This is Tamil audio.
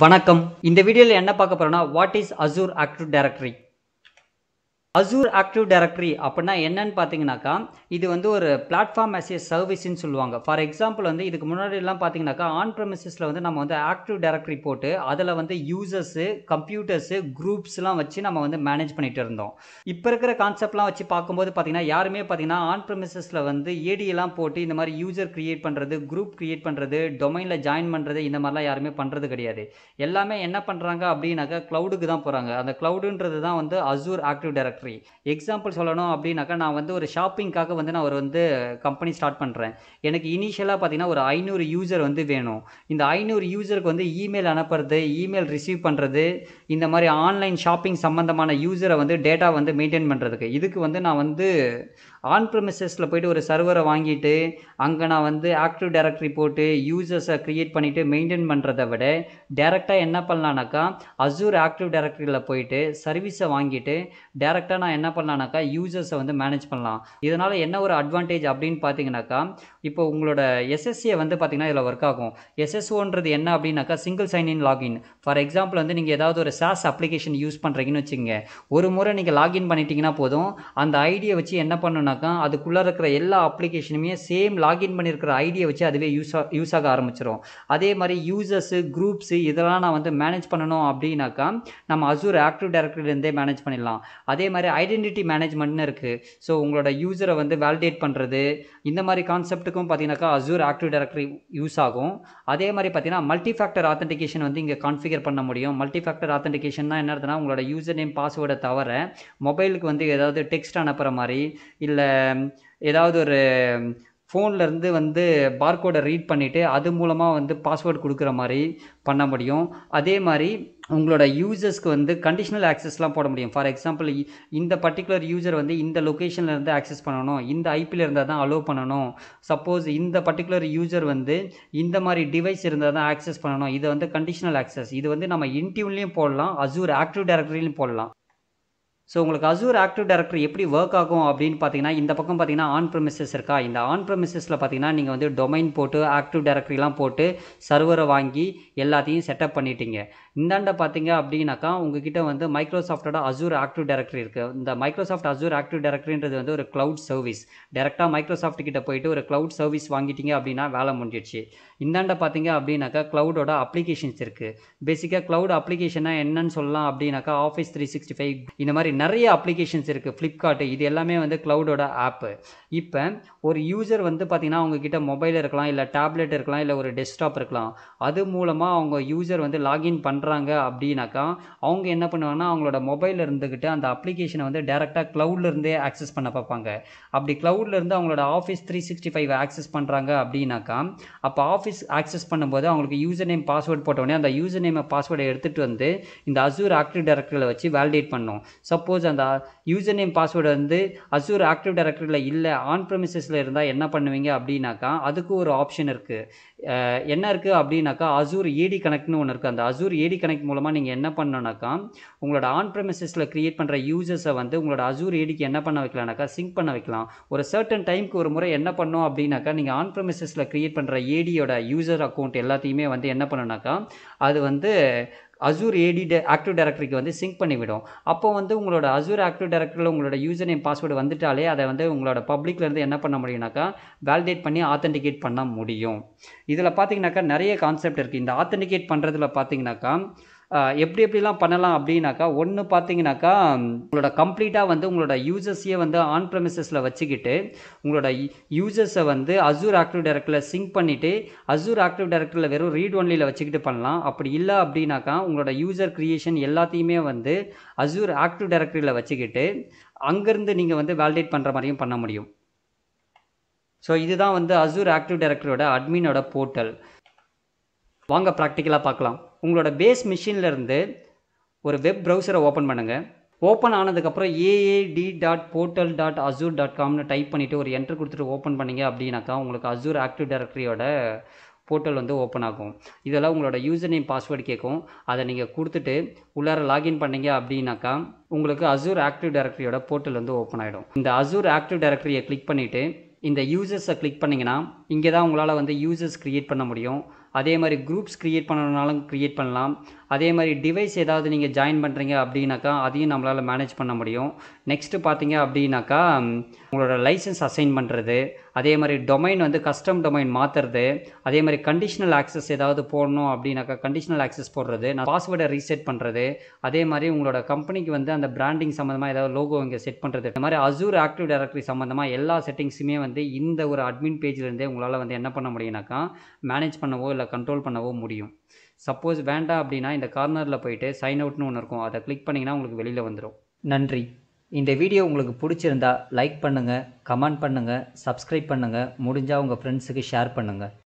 வணக்கம் இந்த வீடியோவில் என்ன பார்க்க போகிறோம்னா what is Azure active directory Azure active directory அப்படின்னா என்னன்னு பார்த்தீங்கன்னாக்கா இது வந்து ஒரு பிளாட்ஃபார்ம் மெசேஜ் ஏ சர்வீஸ்ன்னு சொல்லுவாங்க ஃபார் எக்ஸாம்பிள் வந்து இதுக்கு முன்னாடிலாம் பார்த்தீங்கன்னாக்கா ஆன் ப்ரமிசஸில் வந்து நம்ம வந்து ஆக்டிவ் டைரக்டரி போட்டு அதில் வந்து யூசர்ஸு கம்ப்யூட்டர்ஸு குரூப்ஸ்லாம் வச்சு நம்ம வந்து மேனேஜ் பண்ணிகிட்டு இருந்தோம் இப்போ இருக்கிற கான்செப்ட்லாம் வச்சு பார்க்கும்போது பார்த்தீங்கன்னா யாருமே பார்த்தீங்கன்னா ஆன் ப்ரமிசஸில் வந்து ஏடியெல்லாம் போட்டு இந்த மாதிரி யூசர் கிரியேட் பண்ணுறது குரூப் க்ரியேட் பண்ணுறது டொமைனில் ஜாயின் பண்ணுறது இந்த மாதிரிலாம் யாருமே பண்ணுறது கிடையாது எல்லாமே என்ன பண்ணுறாங்க அப்படின்னாக்கா க்ளவுடுக்கு தான் போகிறாங்க அந்த க்ளவுடுன்றது தான் வந்து Azure active directory factory example சொல்லணும் அப்படின்னாக்கா நான் வந்து ஒரு ஷாப்பிங்காக வந்து நான் ஒரு வந்து கம்பெனி ஸ்டார்ட் பண்ணுறேன் எனக்கு இனிஷியலாக பார்த்தீங்கன்னா ஒரு ஐநூறு யூசர் வந்து வேணும் இந்த ஐநூறு யூசருக்கு வந்து இமெயில் அனுப்புறது இமெயில் ரிசீவ் பண்ணுறது இந்த மாதிரி ஆன்லைன் ஷாப்பிங் சம்மந்தமான யூசரை வந்து டேட்டா வந்து மெயின்டைன் பண்ணுறதுக்கு இதுக்கு வந்து நான் வந்து ஆன் ப்ரமிசஸில் போய்ட்டு ஒரு சர்வரை வாங்கிட்டு அங்கே நான் வந்து ஆக்டிவ் டைரக்டரி போட்டு யூசர்ஸை க்ரியேட் பண்ணிவிட்டு மெயின்டைன் பண்ணுறதை விட டேரெக்டாக என்ன பண்ணலான்னாக்கா அசூர் ஆக்டிவ் டைரக்டரியில் போயிட்டு சர்வீஸை வாங்கிட்டு டேரெக்டாக கரெக்டாக நான் என்ன பண்ணலான்னாக்கா யூசர்ஸை வந்து மேனேஜ் பண்ணலாம் இதனால் என்ன ஒரு அட்வான்டேஜ் அப்படின்னு பார்த்தீங்கன்னாக்கா இப்போ உங்களோட எஸ்எஸ்சியை வந்து பார்த்திங்கன்னா இதில் ஒர்க் ஆகும் எஸ்எஸ்ஓன்றது என்ன அப்படின்னாக்கா single sign in login for example வந்து நீங்கள் ஏதாவது ஒரு சாஸ் அப்ளிகேஷன் யூஸ் பண்ணுறீங்கன்னு வச்சுக்கோங்க ஒரு முறை நீங்கள் லாகின் பண்ணிட்டீங்கன்னா போதும் அந்த ஐடியை வச்சு என்ன பண்ணுனாக்கா அதுக்குள்ளே இருக்கிற எல்லா அப்ளிகேஷனுமே சேம் லாகின் பண்ணியிருக்கிற ஐடியை வச்சு அதுவே யூஸ் யூஸ் ஆக ஆரம்பிச்சிடும் அதே மாதிரி யூசர்ஸு குரூப்ஸு இதெல்லாம் நான் வந்து மேனேஜ் பண்ணணும் அப்படின்னாக்கா நம்ம அசூர் ஆக்டிவ் டைரக்டரிலேருந்தே மேனேஜ் பண்ணிடலாம் அதே மாதிரி மாதிரி ஐடென்டிட்டி மேனேஜ்மெண்ட்னு இருக்குது ஸோ உங்களோட யூஸரை வந்து வேலிடேட் பண்ணுறது இந்த மாதிரி கான்செப்ட்டுக்கும் பார்த்தீங்கன்னாக்கா அசூர் ஆக்டிவ் டைரக்டரி யூஸ் ஆகும் அதே மாதிரி பார்த்தீங்கன்னா மல்டி ஃபேக்டர் ஆத்தன்டிகேஷன் வந்து இங்கே கான்ஃபிகர் பண்ண முடியும் மல்டி ஃபேக்டர் ஆத்தன்டிகேஷன் தான் என்ன அர்த்தம்னா உங்களோட யூசர் நேம் பாஸ்வேர்டை தவிர மொபைலுக்கு வந்து ஏதாவது டெக்ஸ்ட் அனுப்புகிற மாதிரி இல்லை ஏதாவது ஒரு ஃபோன்லேருந்து வந்து பார்கோடை ரீட் பண்ணிவிட்டு அது மூலமாக வந்து பாஸ்வேர்டு கொடுக்குற மாதிரி பண்ண முடியும் அதே மாதிரி உங்களோட யூசர்ஸ்க்கு வந்து கண்டிஷனல் ஆக்சஸ்லாம் போட முடியும் ஃபார் எக்ஸாம்பிள் இந்த பர்டிகுலர் யூசர் வந்து இந்த லொக்கேஷன்லேருந்து ஆக்சஸ் பண்ணணும் இந்த ஐபியில் இருந்தால் தான் அலோவ் பண்ணணும் சப்போஸ் இந்த பர்டிகுலர் யூசர் வந்து இந்த மாதிரி டிவைஸ் இருந்தால் தான் ஆக்சஸ் பண்ணணும் இது வந்து கண்டிஷனல் ஆக்சஸ் இது வந்து நம்ம இன்டியூன்லேயும் போடலாம் அசூர் ஆக்டிவ் டேரக்டரிலையும் போடலாம் ஸோ உங்களுக்கு அசூர் ஆக்டிவ் டேரக்டர் எப்படி ஒர்க் ஆகும் அப்படின்னு பார்த்தீங்கன்னா இந்த பக்கம் பார்த்தீங்கன்னா ஆன் ப்ரமிசஸ் இருக்கா இந்த ஆன் ப்ரமிசஸில் பார்த்தீங்கன்னா நீங்கள் வந்து டொமைன் போட்டு ஆக்டிவ் டேரக்டரிலாம் போட்டு சர்வரை வாங்கி எல்லாத்தையும் செட்டப் பண்ணிட்டீங்க இந்தாண்ட பார்த்தீங்க அப்படின்னாக்கா உங்ககிட்ட வந்து மைக்ரோசாஃப்டோட அசூர் ஆக்டிவ் டேரக்டரி இருக்குது இந்த மைக்ரோசாஃப்ட் அசூர் ஆக்டிவ் டேரக்டரின்றது வந்து ஒரு க்ளவுட் சர்வீஸ் டேரெக்டாக மைக்ரோசாஃப்ட் கிட்ட போயிட்டு ஒரு க்ளவுட் சர்வீஸ் வாங்கிட்டீங்க அப்படின்னா வேலை முடிஞ்சிடுச்சு இந்தாண்ட பார்த்தீங்க அப்படின்னாக்கா க்ளவுடோட அப்ளிகேஷன்ஸ் இருக்குது பேசிக்காக க்ளவுட் அப்ளிகேஷனாக என்னன்னு சொல்லலாம் அப்படின்னாக்கா ஆஃபீஸ் த்ரீ சிக்ஸ்டி ஃபைவ் இந்த மாதிரி நிறைய அப்ளிகேஷன்ஸ் இருக்குது ஃப்ளிப்கார்ட்டு இது எல்லாமே வந்து க்ளவுடோட ஆப்பு இப்போ ஒரு யூசர் வந்து பார்த்திங்கன்னா அவங்கக்கிட்ட மொபைல் இருக்கலாம் இல்லை டேப்லெட் இருக்கலாம் இல்லை ஒரு டெஸ்க்டாப் இருக்கலாம் அது மூலமாக அவங்க யூசர் வந்து லாகின் பண்ணுறாங்க அப்படின்னாக்கா அவங்க என்ன பண்ணுவாங்கன்னா அவங்களோட மொபைலில் இருந்துக்கிட்டு அந்த அப்ளிகேஷனை வந்து டேரெக்டாக க்ளவுட்லேருந்தே ஆக்சஸ் பண்ண பார்ப்பாங்க அப்படி க்ளவுட்லேருந்து அவங்களோட office three sixty five access பண்ணுறாங்க அப்படின்னாக்கா அப்போ ஆஃபீஸ் ஆக்சஸ் பண்ணும்போது அவங்களுக்கு யூசர் நேம் பாஸ்வேர்ட் போட்டோடனே அந்த யூசர் நேம் பாஸ்வேர்டை எடுத்துகிட்டு வந்து இந்த அசூர் ஆக்டிவ் டேரக்டரியில் வச்சு வேலிடேட் பண்ணும் சப்போஸ் சப்போஸ் அந்த யூசர் நேம் பாஸ்வேர்டு வந்து அசூர் ஆக்டிவ் டைரக்டரியில் இல்லை ஆன் ப்ரமிசஸில் இருந்தால் என்ன பண்ணுவீங்க அப்படின்னாக்கா அதுக்கு ஒரு ஆப்ஷன் இருக்குது என்ன இருக்குது அப்படின்னாக்கா அசூர் ஏடி கனெக்ட்னு ஒன்று இருக்குது அந்த அசூர் ஏடி கனெக்ட் மூலமாக நீங்கள் என்ன பண்ணோனாக்கா உங்களோட ஆன் ப்ரமிசஸில் க்ரியேட் பண்ணுற யூசர்ஸை வந்து உங்களோட அசூர் ஏடிக்கு என்ன பண்ண வைக்கலாம்னாக்கா சிங்க் பண்ண வைக்கலாம் ஒரு சர்டன் டைமுக்கு ஒரு முறை என்ன பண்ணோம் அப்படின்னாக்கா நீங்கள் ஆன் ப்ரமிசஸில் க்ரியேட் பண்ணுற ஏடியோட யூசர் அக்கௌண்ட் எல்லாத்தையுமே வந்து என்ன பண்ணோனாக்கா அது வந்து அசூர் ஏடி ஆக்டிவ் டைரக்டரிக்கு வந்து சிங்க் பண்ணிவிடும் அப்போ வந்து உங்களோட அசூர் ஆக்டிவ் டைரக்டரில் உங்களோட யூசர் நேம் பாஸ்வேர்டு வந்துட்டாலே அதை வந்து உங்களோட பப்ளிக்லேருந்து என்ன பண்ண முடியும்னாக்கா வேலிடேட் பண்ணி ஆத்தென்டிகேட் பண்ண முடியும் இதில் பார்த்தீங்கன்னாக்கா நிறைய கான்செப்ட் இருக்குது இந்த ஆத்தென்டிகேட் பண்ணுறதுல பார்த்தீங்கன்னாக்கா எப்படி எப்படிலாம் பண்ணலாம் அப்படின்னாக்கா ஒன்று பார்த்தீங்கன்னாக்கா உங்களோட கம்ப்ளீட்டாக வந்து உங்களோட யூசர்ஸையே வந்து ஆன் ப்ரமிசஸில் வச்சுக்கிட்டு உங்களோட யூசர்ஸை வந்து அசூர் ஆக்டிவ் டைரக்டரில் சிங்க் பண்ணிவிட்டு அசூர் ஆக்டிவ் டேரக்டரில் வெறும் ரீட் ஒன்லியில் வச்சுக்கிட்டு பண்ணலாம் அப்படி இல்லை அப்படின்னாக்கா உங்களோட யூசர் க்ரியேஷன் எல்லாத்தையுமே வந்து அசூர் ஆக்டிவ் டேரக்டரியில் வச்சுக்கிட்டு அங்கேருந்து நீங்கள் வந்து வேலிடேட் பண்ணுற மாதிரியும் பண்ண முடியும் ஸோ இதுதான் வந்து அசூர் ஆக்டிவ் டைரக்டரோட அட்மினோட போர்ட்டல் வாங்க ப்ராக்டிக்கலாக பார்க்கலாம் உங்களோட பேஸ் மிஷின்லேருந்து ஒரு வெப் ப்ரௌசரை ஓப்பன் பண்ணுங்கள் ஓப்பன் ஆனதுக்கப்புறம் AAD dot portal dot Azure dot காம்னு டைப் பண்ணிவிட்டு ஒரு என்ட்ரு கொடுத்துட்டு ஓப்பன் பண்ணிங்க அப்படின்னாக்கா உங்களுக்கு அசூர் ஆக்டிவ் டைரக்டரியோட போர்ட்டல் வந்து ஓப்பன் ஆகும் இதெல்லாம் உங்களோட யூசர் நேம் பாஸ்வேர்டு கேட்கும் அதை நீங்கள் கொடுத்துட்டு உள்ளார லாகின் பண்ணீங்க அப்படின்னாக்கா உங்களுக்கு அசூர் ஆக்டிவ் டைரக்டரியோட போர்ட்டல் வந்து ஓப்பன் ஆகிடும் இந்த அசூர் ஆக்டிவ் டைரக்டரியை கிளிக் பண்ணிவிட்டு இந்த யூசர்ஸை கிளிக் பண்ணிங்கன்னா இங்கே தான் உங்களால் வந்து யூசர்ஸ் க்ரியேட் பண்ண முடியும் அதே மாதிரி குரூப்ஸ் க்ரியேட் பண்ணணுனாலும் க்ரியேட் பண்ணலாம் அதே மாதிரி டிவைஸ் ஏதாவது நீங்கள் ஜாயின் பண்ணுறீங்க அப்படின்னாக்கா அதையும் நம்மளால் மேனேஜ் பண்ண முடியும் நெக்ஸ்ட்டு பார்த்தீங்க அப்படின்னாக்கா உங்களோட லைசன்ஸ் அசைன் பண்ணுறது அதே மாதிரி டொமைன் வந்து கஸ்டம் டொமைன் மாற்றுறது அதே மாதிரி கண்டிஷனல் ஆக்சஸ் ஏதாவது போடணும் அப்படின்னாக்கா கண்டிஷனல் ஆக்சஸ் போடுறது நான் பாஸ்வேர்டை ரீசெட் பண்ணுறது அதே மாதிரி உங்களோட கம்பெனிக்கு வந்து அந்த பிராண்டிங் சம்மந்தமாக ஏதாவது லோகோ இங்கே செட் பண்ணுறது இந்த மாதிரி அசூர் ஆக்டிவ் டைரக்டரி சம்மந்தமாக எல்லா செட்டிங்ஸுமே வந்து இந்த ஒரு அட்மின் பேஜ்லேருந்தே உங்களால் வந்து என்ன பண்ண முடியும்னாக்கா மேனேஜ் பண்ணவோ இல்லை கண்ட்ரோல் பண்ணவோ முடியும் சப்போஸ் வேண்டாம் அப்படின்னா இந்த கார்னரில் போயிட்டு சைன் அவுட்னு ஒன்று இருக்கும் அதை கிளிக் பண்ணிங்கன்னா உங்களுக்கு வெளியில் வந்துடும் நன்றி இந்த வீடியோ உங்களுக்கு பிடிச்சிருந்தா லைக் பண்ணுங்கள் கமெண்ட் பண்ணுங்கள் சப்ஸ்கிரைப் பண்ணுங்கள் முடிஞ்சால் உங்கள் ஃப்ரெண்ட்ஸுக்கு ஷேர் பண்ணுங்கள்